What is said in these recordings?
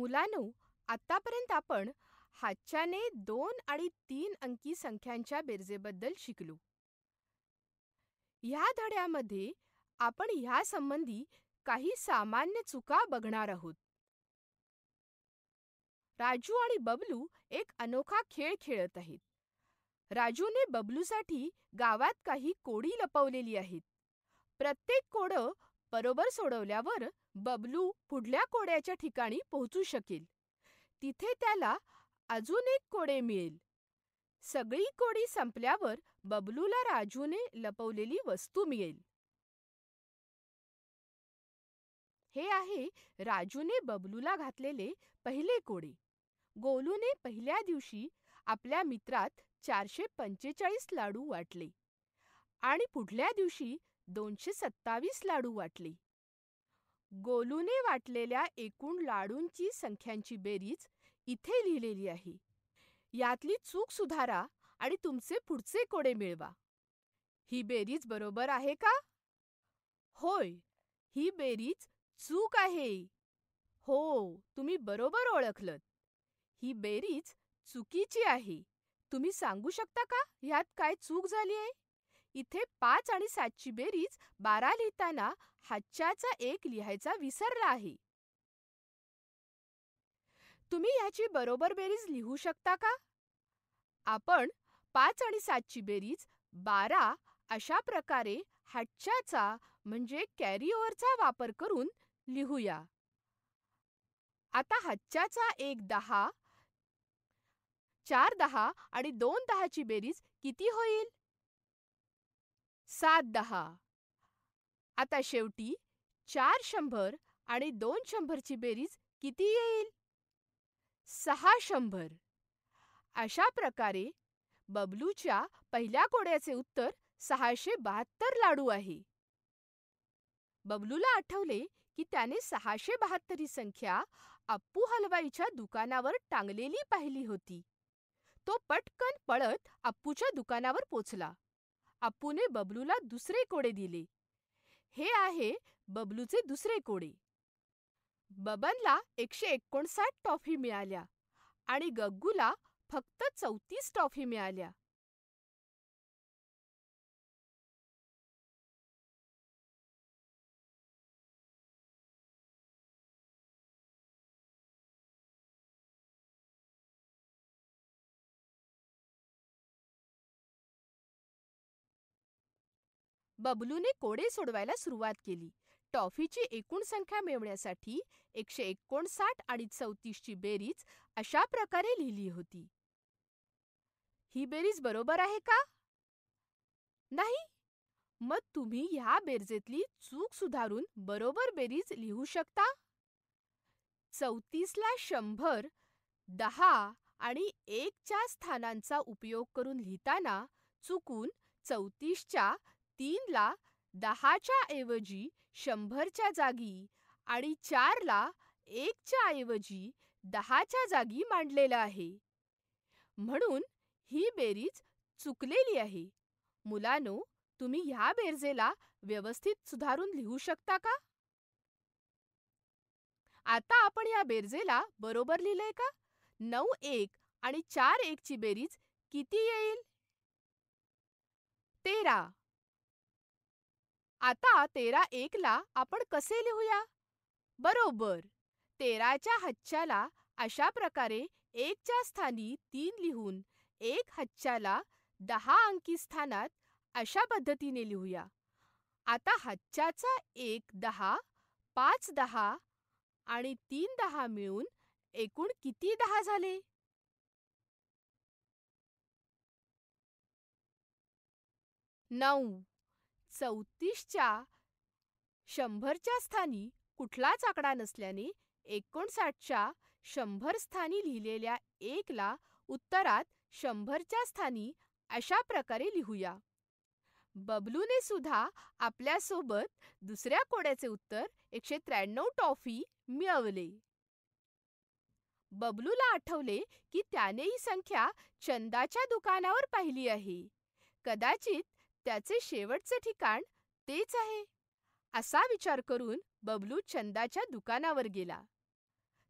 मुलांनो आत्तापर्यंत आपण हातच्याने दोन आणि तीन अंकी संख्यांच्या बेरजेबद्दल शिकलो ह्या धड्यामध्ये आपण ह्यासंबंधी काही सामान्य चुका बघणार आहोत राजू आणि बबलू एक अनोखा खेळ खेळत आहेत राजूने बबलूसाठी गावात काही कोडी लपवलेली आहेत प्रत्येक कोडं बरोबर सोडवल्यावर बबलू पुढल्या कोड्याच्या ठिकाणी पोहोचू शकेल तिथे त्याला अजून एक कोडे मिळेल सगळी कोडी संपल्यावर बबलूला राजूने लपवलेली वस्तू मिळेल हे आहे राजूने बबलूला घातलेले पहिले कोडे गोलूने पहिल्या दिवशी आपल्या मित्रात चारशे पंचेचाळीस लाडू वाटले आणि पुढल्या दिवशी दोनशे सत्तावीस लाडू वाटले गोलूने वाटलेल्या एकूण लाडूंची संख्यांची बेरीज इथे लिहिलेली आहे यातली चूक सुधारा आणि तुमचे पुढचे कोडे मिळवा ही बेरीज बरोबर आहे का होय ही बेरीज चूक आहे हो तुम्ही बरोबर ओळखलत ही बेरीज चुकीची आहे तुम्ही सांगू शकता का ह्यात काय चूक झाली आहे इथे पाच आणि सातची बेरीज बारा लिहिताना हातच्याचा एक लिहायचा विसरला आहे तुम्ही याची बरोबर बेरीज लिहू शकता का आपण पाच आणि सातची बेरीज बारा अशा प्रकारे हातच्याचा म्हणजे कॅरीओवरचा वापर करून लिहूया आता हातच्याचा एक दहा चार दहा आणि दोन दहाची बेरीज किती होईल सात दहा आता शेवटी चार शंभर आणि दोन शंभरची बेरीज किती येईल सहा शंभर अशा प्रकारे बबलूच्या पहिल्या कोड्याचे उत्तर सहाशे बहात्तर लाडू आहे बबलूला आठवले की त्याने सहाशे बहात्तर ही संख्या अप्पू हलवाईच्या दुकानावर टांगलेली पाहिली होती तो पटकन पळत अप्पूच्या दुकानावर पोचला अप्पूने बबलूला दुसरे कोडे दिले हे आहे बबलूचे दुसरे कोडे बबनला एकशे एकोणसाठ टॉफी मिळाल्या आणि गग्गूला फक्त चौतीस टॉफी मिळाल्या बबलूने कोडे सोडवायला सुरुवात केली टॉफीची एकूण संख्या मिळवण्यासाठी एकशे एकोणसाठ आणि चौतीसची बेरीज अशा प्रकारे लिहिली होती ही बेरीज बरोबर आहे का नाही मग तुम्ही ह्या बेरजेतली चूक सुधारून बरोबर बेरीज लिहू शकता चौतीसला शंभर दहा आणि एकच्या स्थानांचा उपयोग करून लिहिताना चुकून चौतीसच्या तीनला दहाच्या ऐवजी शंभरच्या जागी आणि चारला एकच्या ऐवजी दहाच्या जागी मांडलेलं आहे म्हणून ही बेरीज चुकलेली आहे मुलानो तुम्ही ह्या बेरजेला व्यवस्थित सुधारून लिहू शकता का आता आपण या बेरजेला बरोबर लिहिलंय का नऊ एक आणि चार एक ची बेरीज किती येईल तेरा आता तेरा एकला आपण कसे लिहूया बरोबर तेराच्या हच्च्याला अशा प्रकारे एकच्या स्थानी तीन लिहून एक हच्च्याला दहा अंकी स्थानात अशा पद्धतीने लिहूया आता हच्च्याचा एक दहा पाच दहा आणि तीन दहा मिळून एकूण किती दहा झाले नऊ चौतीसच्या शंभरच्या स्थानी कुठलाच आकडा नसल्याने एकोणसाठच्या शंभर स्थानी लिहिलेल्या एकला उत्तरात शंभरच्या स्थानी अशा प्रकारे लिहूया बबलूने सुद्धा आपल्यासोबत दुसऱ्या कोड्याचे उत्तर एकशे त्र्याण्णव टॉफी मिळवले बबलूला आठवले की त्याने ही संख्या चंदाच्या दुकानावर पाहिली आहे कदाचित त्याचे शेवटचे ठिकाण तेच आहे असा विचार करून बबलू चंदाच्या दुकानावर गेला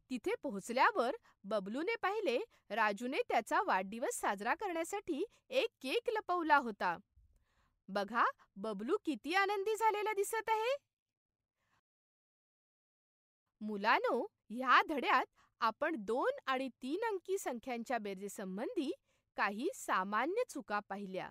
तिथे पोहोचल्यावर बबलूने पाहिले राजूने त्याचा वाढदिवस साजरा करण्यासाठी एक केक लपवला होता बघा बबलू किती आनंदी झालेला दिसत आहे मुलानो ह्या धड्यात आपण दोन आणि तीन अंकी संख्यांच्या बेरजेसंबंधी काही सामान्य चुका पाहिल्या